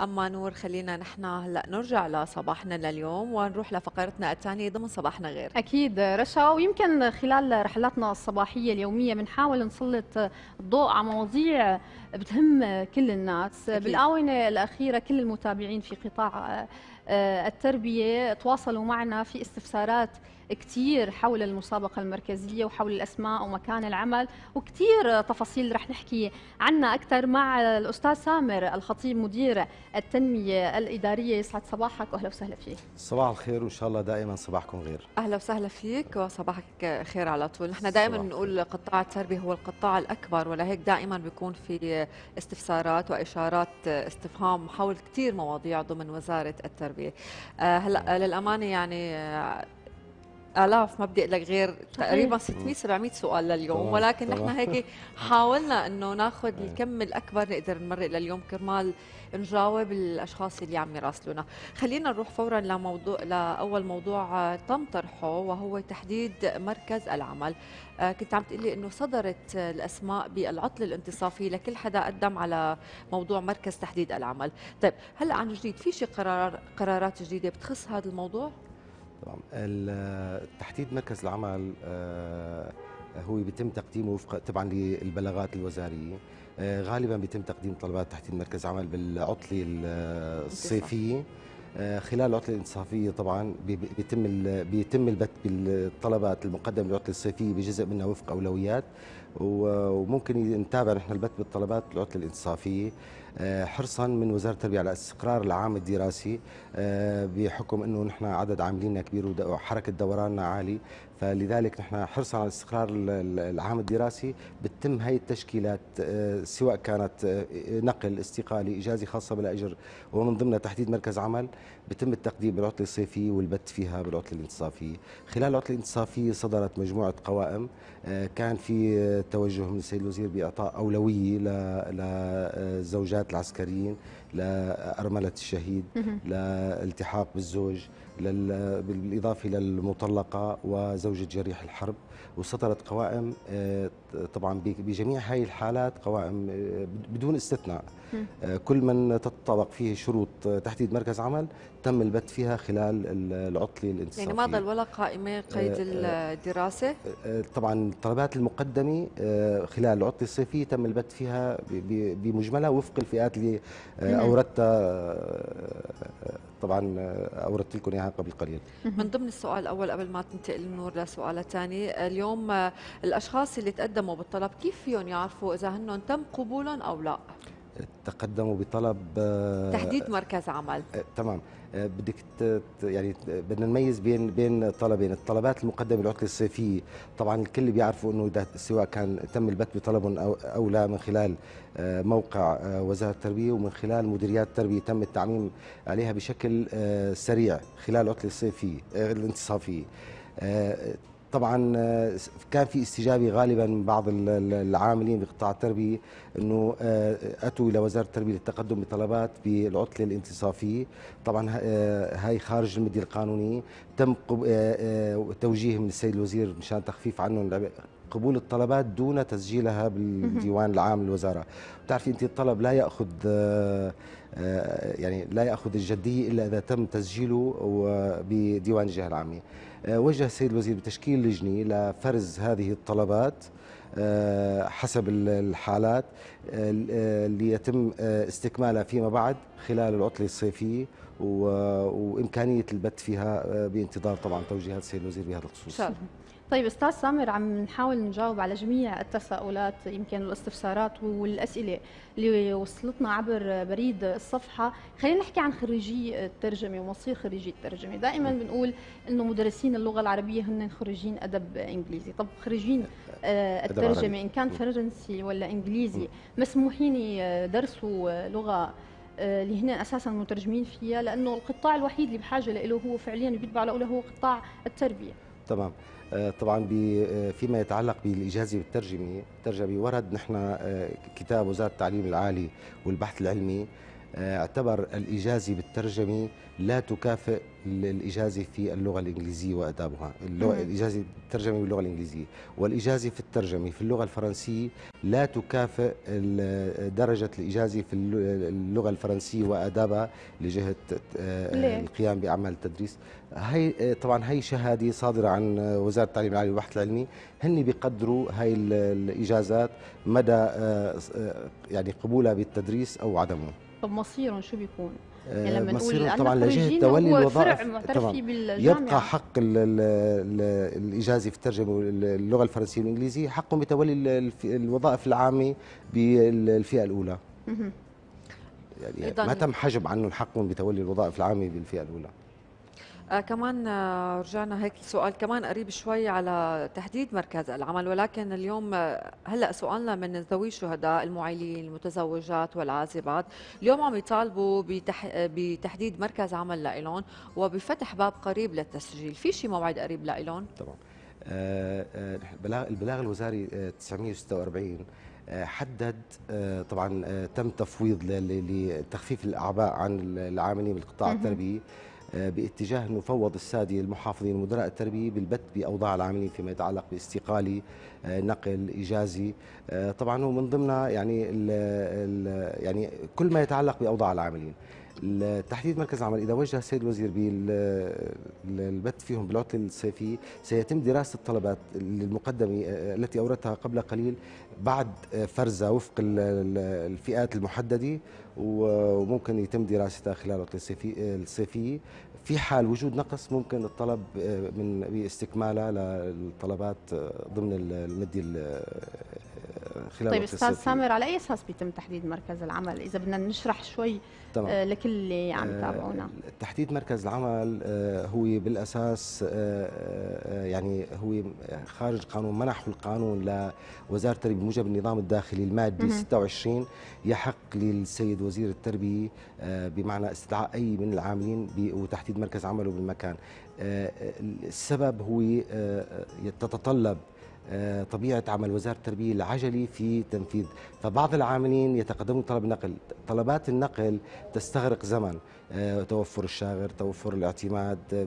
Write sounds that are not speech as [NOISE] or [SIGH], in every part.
أما نور خلينا نحن هلا نرجع لصباحنا لليوم ونروح لفقرتنا الثانية ضمن صباحنا غير أكيد رشا ويمكن خلال رحلاتنا الصباحية اليومية بنحاول نسلط الضوء على مواضيع بتهم كل الناس أكيد. بالآونة الأخيرة كل المتابعين في قطاع آه، التربية تواصلوا معنا في استفسارات كثير حول المسابقة المركزية وحول الأسماء ومكان العمل وكثير تفاصيل رح نحكي عنها أكثر مع الأستاذ سامر الخطيب مدير التنمية الإدارية يسعد صباحك وأهلا وسهلا فيك صباح الخير وإن شاء الله دائما صباحكم غير أهلا وسهلا فيك وصباحك خير على طول نحن دائما نقول قطاع التربية هو القطاع الأكبر ولهيك دائما بيكون في استفسارات وإشارات استفهام حول كثير مواضيع ضمن وزارة التربية آه، هلا للأمانة يعني آه، الاف ما بدي اقول لك غير تقريبا 600 700 سؤال لليوم ولكن نحن هيك [LAUGHS] حاولنا انه ناخذ الكم الاكبر نقدر نمرق لليوم كرمال نجاوب الاشخاص اللي عم يراسلونا خلينا نروح فورا لموضوع لاول موضوع آه، تم طرحه وهو تحديد مركز العمل آه، كنت عم تقولي انه صدرت الاسماء بالعطل الانتصافي لكل حدا قدم على موضوع مركز تحديد العمل طيب هلا عن جديد في شي قرار قرارات جديده بتخص هذا الموضوع تمام تحديد مركز العمل آه، هو بيتم تقديمه وفق طبعا للبلاغات الوزاريه آه، غالبا بيتم تقديم طلبات تحديد مركز عمل بالعطله الصيفيه آه، خلال العطلة الانتصافيه طبعا بيتم بيتم البت بالطلبات المقدمة للعطلة الصيفية بجزء منها وفق أولويات وممكن نتابع نحن البت بالطلبات العطله الانصافيه آه، حرصا من وزاره التربيه على استقرار العام الدراسي آه، بحكم انه نحن عدد عاملين كبير وحركه دوراننا عالي فلذلك نحن حرصا على استقرار العام الدراسي بتتم هي التشكيلات آه، سواء كانت آه، نقل استقالي إجازة خاصة بالاجر ومن ضمنها تحديد مركز عمل بتم التقديم بالعطلة الصيفية والبت فيها بالعطلة الانتصافية خلال العطلة الانتصافية صدرت مجموعة قوائم آه، كان في توجه من السيد الوزير بإعطاء أولوية للزوجات العسكريين لأرملة الشهيد لالتحاق بالزوج بالإضافة للمطلقه وزوجة جريح الحرب وسطرت قوائم آه، طبعا بجميع هاي الحالات قوائم آه، بدون استثناء آه، كل من تتطابق فيه شروط آه، تحديد مركز عمل تم البت فيها خلال العطله الانتصافيه يعني ما ضل ولا قائمه آه، قيد الدراسه طبعا الطلبات المقدمه خلال العطله الصيفيه تم البت فيها بمجملها وفق الفئات اللي اوردتها طبعا اوردت لكم اياها قبل قليل من ضمن السؤال الاول قبل ما تنتقل النور لسؤال ثاني اليوم الاشخاص اللي تقدموا بالطلب كيف فيهم يعرفوا اذا هنن تم قبولهم او لا تقدموا بطلب آه، تحديد مركز عمل آه، تمام آه، بدك يعني بدنا نميز بين بين طلبين الطلبات المقدمه بالعطله الصيفيه طبعا الكل بيعرفوا انه ده سواء كان تم البت بطلب او لا من خلال موقع وزاره التربيه ومن خلال مديريات التربيه تم التعميم عليها بشكل سريع خلال العطله الصيفيه الانتصافيه طبعا آه، كان في استجابه غالبا من بعض العاملين بقطاع التربيه انه آه، اتوا الى وزاره التربيه للتقدم بطلبات بالعطله الانتصافيه طبعا آه، هاي خارج المدية القانونيه تم توجيه من السيد الوزير مشان تخفيف عنهم قبول الطلبات دون تسجيلها بالديوان العام للوزاره بتعرفي انت الطلب لا ياخذ يعني لا ياخذ الجديه الا اذا تم تسجيله بديوان الجهه العامه آه، وجه السيد الوزير بتشكيل لجنه لفرز هذه الطلبات آه، حسب الحالات اللي آه، يتم استكمالها فيما بعد خلال العطله الصيفيه وامكانيه البت فيها بانتظار طبعا توجيهات السيد الوزير بهذا الخصوص. إن شاء الله. طيب استاذ سامر عم نحاول نجاوب على جميع التساؤلات يمكن الاستفسارات والاسئله اللي وصلتنا عبر بريد الصفحه خلينا نحكي عن خريجي الترجمه ومصير خريجي الترجمه دائما نعم. بنقول انه مدرسين اللغه العربيه هن خريجين ادب انجليزي طب خريجين آه، الترجمه ان كان نعم. فرنسي ولا انجليزي نعم. مسموحين يدرسوا لغه آه، اللي هن اساسا مترجمين فيها لانه القطاع الوحيد اللي بحاجه له هو فعليا بيتبع له هو قطاع التربيه تمام آه، طبعا آه، فيما يتعلق بالاجازه بالترجمه الترجمه ورد نحن آه، كتاب وزاره التعليم العالي والبحث العلمي آه، اعتبر الإجازة بالترجمة لا تكافئ الإجازة في اللغة الإنجليزية وأدابها اللغة الإجازة بالترجمة باللغة الإنجليزية والإجازة في الترجمة في اللغة الفرنسية لا تكافئ درجة الإجازة في اللغة الفرنسية وآدابها لجهة آه، القيام بأعمال التدريس هي آه، طبعا هي شهادة صادرة عن وزارة التعليم العالي والبحث العلمي هن بيقدروا هاي الإجازات مدى يعني قبولها بالتدريس أو عدمه طب مصيرهم شو بيكون؟ آه، يعني لما طبعا لجنه تولي الوظائف يبقى حق الاجازه في الترجمه اللغه الفرنسيه والانجليزيه حقهم يعني بتولي الوظائف العامه بالفئه الاولى يعني ما تم حجب عنهم حقهم بتولي الوظائف العامه بالفئه الاولى آه كمان آه رجعنا هيك سؤال كمان قريب شوي على تحديد مركز العمل ولكن اليوم آه هلا سؤالنا من ذوي الشهداء المعيلين المتزوجات والعازبات اليوم عم يطالبوا بتح... بتحديد مركز عمل لإلون وبفتح باب قريب للتسجيل في شيء موعد قريب لإلهم طبعا البلاغ آه، آه، البلاغ الوزاري 946 آه، حدد طبعا تم تفويض لتخفيف الاعباء عن العاملين بالقطاع التربيه آه، باتجاه انه فوض السادي المحافظين ومدراء التربيه بالبت باوضاع العاملين فيما يتعلق باستقالي آه، نقل اجازي آه، طبعا هو من ضمنها يعني الـ الـ يعني كل ما يتعلق باوضاع العاملين تحديد مركز العمل اذا وجه السيد الوزير بالبت فيهم بالعطله الصيفيه سيتم دراسه الطلبات المقدمه التي اوردتها قبل قليل بعد فرزها وفق الفئات المحدده وممكن يتم دراستها خلال العطله الصيفيه في حال وجود نقص ممكن الطلب آه، من باستكماله للطلبات آه، ضمن المدي خلال طيب استاذ سامر على اي اساس بيتم تحديد مركز العمل اذا بدنا نشرح شوي طبعا. آه، لكل اللي عم آه، يتابعونا تحديد مركز العمل آه، هو بالاساس يعني هو خارج قانون منحه القانون لوزاره التربيه بموجب النظام الداخلي المادي 26 يحق للسيد وزير التربيه بمعنى استدعاء اي من العاملين وتحديد مركز عمله بالمكان السبب هو تتطلب آه، طبيعه عمل وزاره التربيه العجلي في تنفيذ فبعض العاملين يتقدمون طلب نقل طلبات النقل تستغرق زمن آه، توفر الشاغر توفر الاعتماد آه،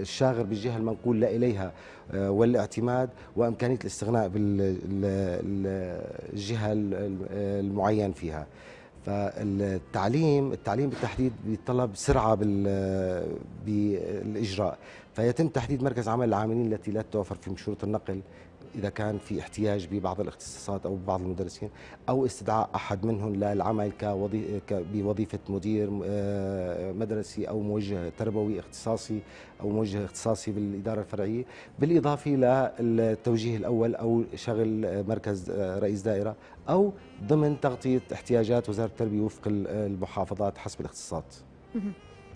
الشاغر بالجهه المنقول لا اليها والاعتماد وامكانيه الاستغناء بالجهه المعين فيها فالتعليم التعليم بالتحديد بيتطلب سرعه بالاجراء فيتم تحديد مركز عمل العاملين التي لا توفر فيهم شروط النقل اذا كان في احتياج ببعض الاختصاصات او ببعض المدرسين او استدعاء احد منهم للعمل بوظيفه مدير آه، مدرسي او موجه تربوي اختصاصي او موجه اختصاصي بالاداره الفرعيه بالاضافه للتوجيه الاول او شغل مركز آه، رئيس دائره او ضمن تغطيه احتياجات وزاره التربيه وفق المحافظات حسب الاختصاصات.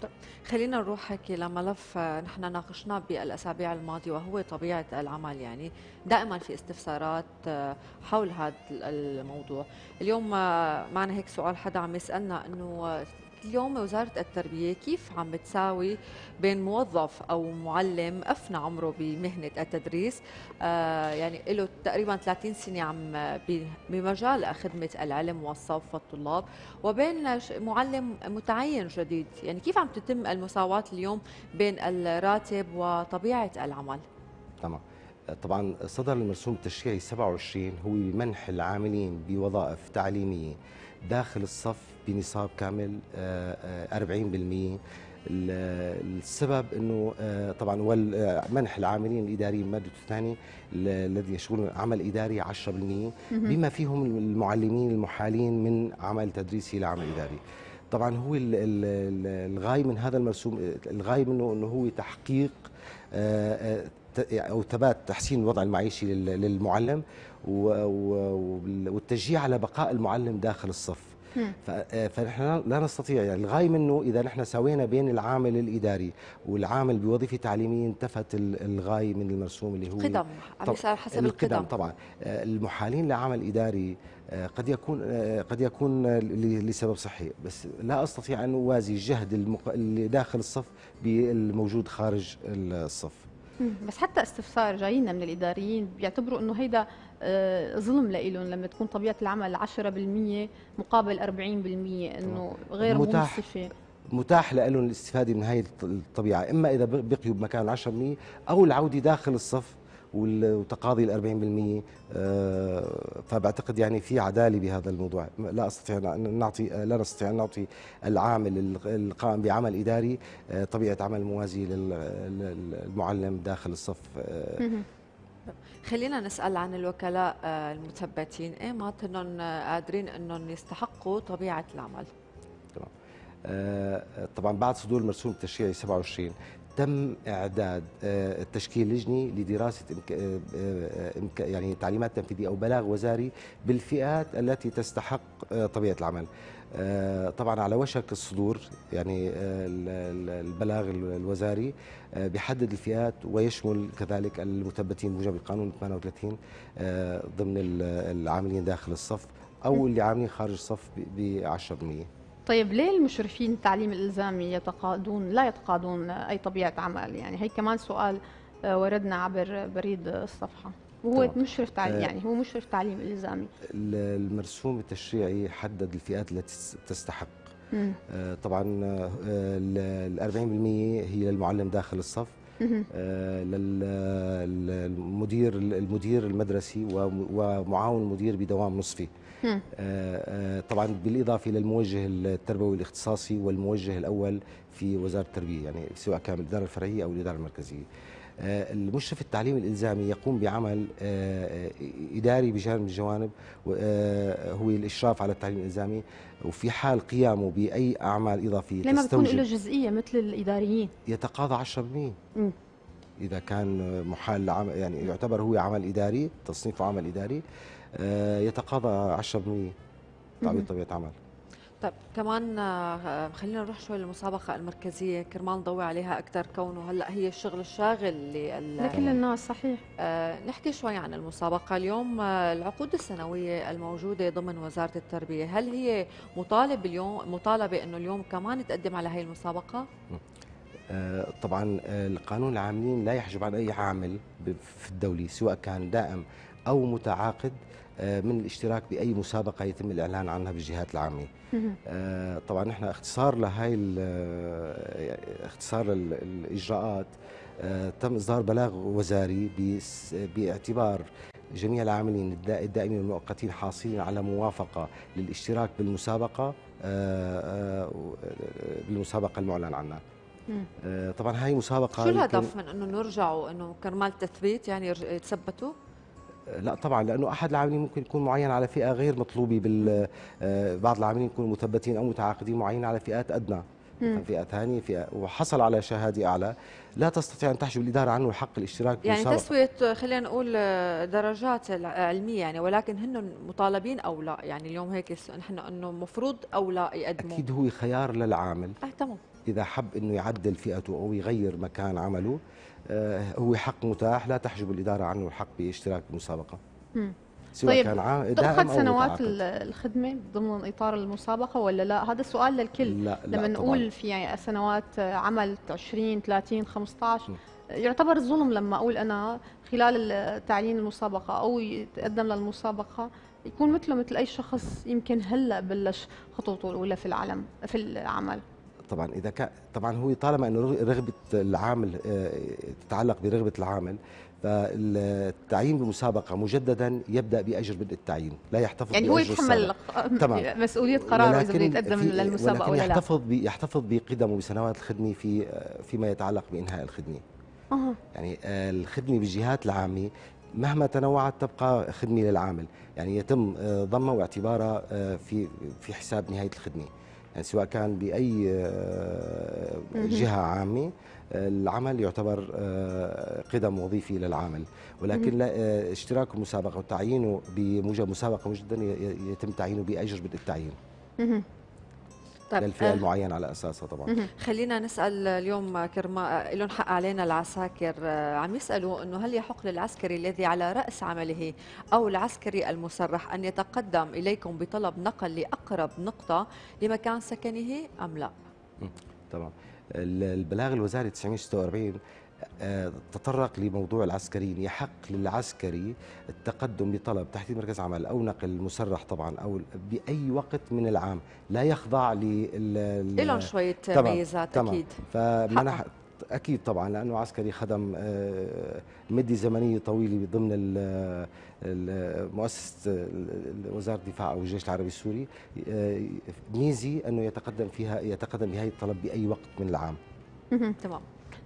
طيب، خلينا نروح هيك لملف آه، نحن ناقشناه بالاسابيع الماضيه وهو طبيعه العمل يعني دائما في استفسارات آه، حول هذا الموضوع اليوم آه، معنا هيك سؤال حدا عم يسالنا انه اليوم وزارة التربية كيف عم بتساوي بين موظف أو معلم أفنى عمره بمهنة التدريس آه يعني له تقريبا 30 سنة عم بمجال خدمة العلم والصف والطلاب وبين معلم متعين جديد يعني كيف عم تتم المساواة اليوم بين الراتب وطبيعة العمل تمام طبعا صدر المرسوم التشريعي 27 هو بمنح العاملين بوظائف تعليميه داخل الصف بنصاب كامل 40% آه، آه، السبب انه آه، طبعا منح العاملين الاداريين ماده الثاني الذي يشغلون عمل اداري 10% بما فيهم المعلمين المحالين من عمل تدريسي لعمل اداري طبعا هو الغاية من هذا المرسوم الغاية منه انه هو تحقيق يعني او ثبات تحسين الوضع المعيشي للمعلم والتشجيع على بقاء المعلم داخل الصف آه، فنحن لا نستطيع يعني الغاية منه إذا نحن سوينا بين العامل الإداري والعامل بوظيفة تعليمية انتفت الغاية من المرسوم اللي هو قدم على حسب القدم طبعا آه، المحالين لعمل إداري آه، قد يكون قد يكون لسبب صحي بس لا استطيع ان اوازي جهد داخل الصف بالموجود خارج الصف بس حتى استفسار جايينا من الاداريين بيعتبروا انه هيدا آه، ظلم لإلهم لما تكون طبيعه العمل 10% مقابل 40% انه غير متاح منصفه متاح لهم الاستفاده من هي الطبيعه اما اذا بقيوا بمكان 10% او العوده داخل الصف وتقاضي ال 40% آه، فبعتقد يعني في عداله بهذا الموضوع لا استطيع ان نعطي آه، لا نستطيع ان نعطي العامل القائم بعمل اداري آه، طبيعه عمل موازيه للمعلم داخل الصف خلينا نسال عن الوكلاء المثبتين ايه ما انهم قادرين انهم يستحقوا طبيعه العمل طبعا بعد صدور المرسوم التشريعي 27 تم اعداد آه، تشكيل لجنه لدراسه آه، آه، يعني تعليمات تنفيذيه او بلاغ وزاري بالفئات التي تستحق طبيعه العمل طبعا على وشك الصدور يعني البلاغ الوزاري بيحدد الفئات ويشمل كذلك المثبتين بموجب القانون 38 ضمن العاملين داخل الصف او اللي عاملين خارج الصف ب 10% طيب ليه المشرفين التعليم الالزامي يتقاضون لا يتقاضون اي طبيعه عمل يعني هي كمان سؤال آه، وردنا عبر بريد الصفحه وهو طبعا. مشرف تعليم آه. يعني هو مشرف تعليم الزامي المرسوم التشريعي حدد الفئات التي تستحق آه، طبعا ال 40% هي للمعلم داخل الصف للمدير المدير المدرسي ومعاون مدير بدوام نصفي آه، آه، طبعا بالاضافه الى الموجه التربوي الاختصاصي والموجه الاول في وزاره التربيه يعني سواء كان الاداره الفرعيه او الاداره المركزيه. آه، المشرف التعليمي الالزامي يقوم بعمل اداري بجانب من الجوانب هو الاشراف على التعليم الالزامي وفي حال قيامه باي اعمال اضافيه لما بتكون له جزئيه مثل الاداريين يتقاضى 10% اذا كان محال يعني يعتبر هو عمل اداري تصنيفه عمل اداري آه، يتقاضى 10% تعويض طبيعه عمل طيب كمان آه، خلينا نروح شوي للمسابقة المركزية كرمال نضوي عليها أكثر كونه هلا هي الشغل الشاغل لكل الناس صحيح آه، نحكي شوي عن المسابقة اليوم العقود السنوية الموجودة ضمن وزارة التربية هل هي مطالب اليوم مطالبة إنه اليوم كمان تقدم على هي المسابقة؟ طبعا القانون العاملين لا يحجب عن أي عامل في الدوله سواء كان دائم أو متعاقد آه، من الاشتراك باي مسابقه يتم الاعلان عنها بالجهات العامه. آه، طبعا احنا اختصار لهي آه، اختصار الاجراءات تم اصدار بلاغ وزاري باعتبار جميع العاملين الدائمين والمؤقتين حاصلين على موافقه للاشتراك بالمسابقه بالمسابقه المعلن عنها. طبعا هاي مسابقه شو الهدف من انه نرجعوا انه كرمال تثبيت يعني يتثبتوا؟ لا طبعا لانه احد العاملين ممكن يكون معين على فئه غير مطلوبه بال آه، بعض العاملين يكونوا مثبتين او متعاقدين معين على فئات ادنى فئه ثانيه فئه وحصل على شهاده اعلى لا تستطيع ان تحجب الاداره عنه حق الاشتراك يعني المسابقة. تسويه خلينا نقول آه، درجات علميه يعني ولكن هن مطالبين او لا يعني اليوم هيك نحن انه مفروض او لا يقدموا اكيد هو خيار للعامل اه تمام إذا حب أنه يعدل فئته أو يغير مكان عمله آه، هو حق متاح لا تحجب الإدارة عنه الحق باشتراك بمسابقة سواء طيب كان عام سنوات متعاقد. الخدمه ضمن اطار المسابقه ولا لا؟ هذا سؤال للكل لا لما لا نقول في يعني سنوات عمل 20 30 15 يعتبر ظلم لما اقول انا خلال تعيين المسابقه او يتقدم للمسابقه يكون مثله مثل اي شخص يمكن هلا بلش خطوته الاولى في العلم في العمل طبعا اذا كان طبعا هو طالما انه رغبه العامل آه، تتعلق برغبه العامل فالتعيين بمسابقه مجددا يبدا باجر بدء التعيين لا يحتفظ يعني هو يتحمل تمام. مسؤوليه قراره اذا بده يتقدم للمسابقه ولا لا يحتفظ يحتفظ بقدمه وبسنوات الخدمه في آه، فيما يتعلق بانهاء الخدمه يعني، أه. يعني الخدمه بالجهات العامه مهما تنوعت تبقى خدمه للعامل يعني يتم آه، ضمها واعتبارها في في حساب نهايه الخدمه سواء كان باي آه، جهه عامه آه، العمل يعتبر آه، قدم وظيفي للعامل ولكن اشتراك المسابقه وتعيينه بموجب مسابقه مجددا يتم تعيينه باجر بالتعيين طيب. للفئه آه. المعينه على اساسها طبعا مه. خلينا نسال اليوم كرما لهم حق علينا العساكر آه، عم يسالوا انه هل يحق للعسكري الذي على راس عمله او العسكري المسرح ان يتقدم اليكم بطلب نقل لاقرب نقطه لمكان سكنه ام لا؟ مه. طبعا البلاغ الوزاري 946 تطرق لموضوع العسكريين يحق للعسكري التقدم بطلب تحديد مركز عمل او نقل مسرح طبعا او باي وقت من العام لا يخضع ل لهم شويه ميزات اكيد فمنح اكيد طبعا لانه عسكري خدم آه، مده زمنيه طويله ضمن مؤسسه وزاره الدفاع او الجيش العربي السوري آه، ميزي انه يتقدم فيها يتقدم بهذه الطلب باي وقت من العام تمام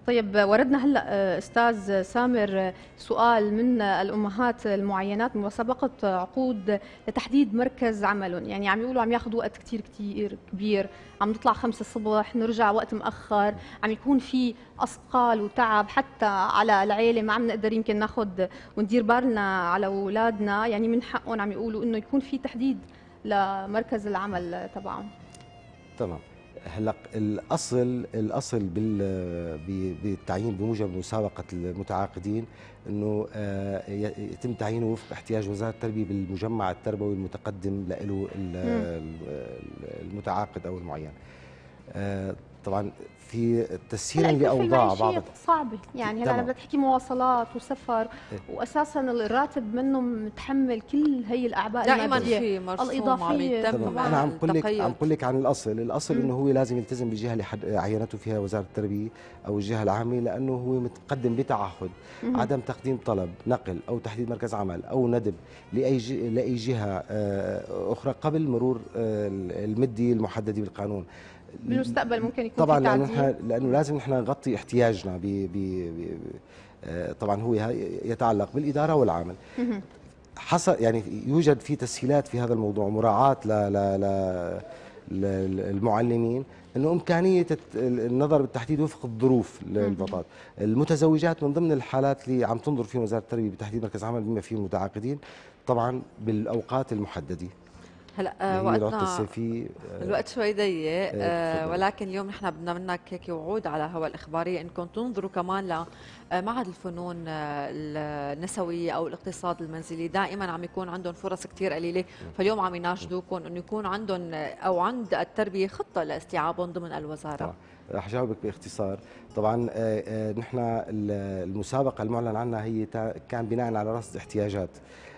طيب وردنا هلا آه، استاذ سامر آه، سؤال من آه، الامهات المعينات مسابقه عقود لتحديد مركز عملهم، يعني عم يقولوا عم ياخذوا وقت كثير كثير كبير، عم نطلع خمسة الصبح نرجع وقت مأخر، عم يكون في اثقال وتعب حتى على العيله ما عم نقدر يمكن ناخذ وندير بالنا على اولادنا، يعني من حقهم عم يقولوا انه يكون في تحديد لمركز العمل تبعهم. تمام هلا الاصل الاصل بالتعيين بموجب مسابقه المتعاقدين انه آه، يتم تعيينه وفق احتياج وزاره التربيه بالمجمع التربوي المتقدم له المتعاقد او المعين آه، طبعا في تسهيلا لاوضاع بعض صعبه يعني هلا بدك تحكي مواصلات وسفر إيه. واساسا الراتب منه متحمل كل هي الاعباء دائما في الاضافيه انا عم اقول لك عم اقول لك عن الاصل الاصل انه هو لازم يلتزم بالجهه اللي حد عينته فيها وزاره التربيه او الجهه العامه لانه هو متقدم بتعهد عدم تقديم طلب نقل او تحديد مركز عمل او ندب لاي لاي جهه آه، اخرى قبل مرور آه، المدي المحدده بالقانون بالمستقبل ممكن يكون طبعا لأنه, احنا لانه لازم نحن نغطي احتياجنا ب ب آه، طبعا هو يتعلق بالاداره والعمل حصل يعني يوجد في تسهيلات في هذا الموضوع مراعاه ل ل ل للمعلمين انه امكانيه النظر بالتحديد وفق الظروف للبطاط المتزوجات من ضمن الحالات اللي عم تنظر فيهم وزاره التربيه بتحديد مركز عمل بما فيهم المتعاقدين طبعا بالاوقات المحدده هلا آه، وقتنا في آه، الوقت شوي ضيق إيه، آه، ولكن اليوم نحن بدنا منك هيك وعود على هوا الاخباريه انكم تنظروا كمان ل معهد الفنون آه، النسويه او الاقتصاد المنزلي دائما عم يكون عندهم فرص كثير قليله فاليوم عم يناشدوكم انه يكون عندهم او عند التربيه خطه لاستيعابهم ضمن الوزاره طبعا. رح جاوبك باختصار طبعا آه، آه، نحن المسابقه المعلن عنها هي كان بناء على رصد احتياجات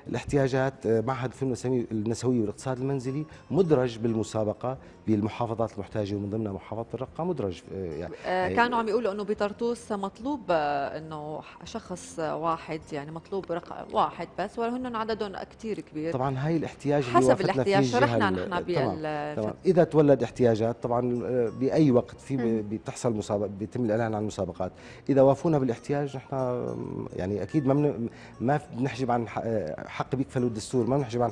الاحتياجات معهد الفنون النسويه والاقتصاد المنزلي مدرج بالمسابقه بالمحافظات المحتاجه ومن ضمنها محافظه الرقه مدرج آه، يعني آه، آه، كانوا عم يقولوا انه بطرطوس مطلوب انه شخص واحد يعني مطلوب رقم واحد بس وهن عددهم كثير كبير طبعا هاي الاحتياج اللي حسب الاحتياج شرحنا نحن بال طبعاً. طبعاً. اذا تولد احتياجات طبعا باي وقت في بتحصل مسابقه بيتم الاعلان عن مسابقات اذا وافونا بالاحتياج نحن يعني اكيد ما من ما بنحجب عن حق بيكفلوا الدستور ما بنحجب عن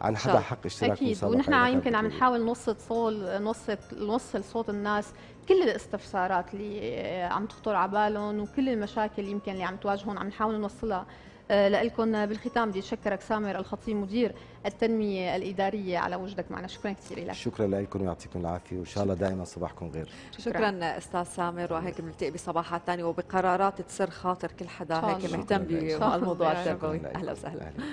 عن حدا حق اشتراك اكيد ونحن يمكن عم نحاول نوصل صوت شغل نوصل نوصل صوت الناس كل الاستفسارات اللي عم تخطر على بالهم وكل المشاكل يمكن اللي عم تواجههم عم نحاول نوصلها آه، لكم بالختام بدي اتشكرك سامر الخطيب مدير التنميه الاداريه على وجودك معنا شكرا كثير لك شكرا لكم ويعطيكم العافيه وان شاء الله دائما صباحكم غير شكرا, شكرا استاذ سامر وهيك بنلتقي بصباحات ثانيه وبقرارات تسر خاطر كل حدا هيك مهتم بالموضوع التربوي اهلا وسهلا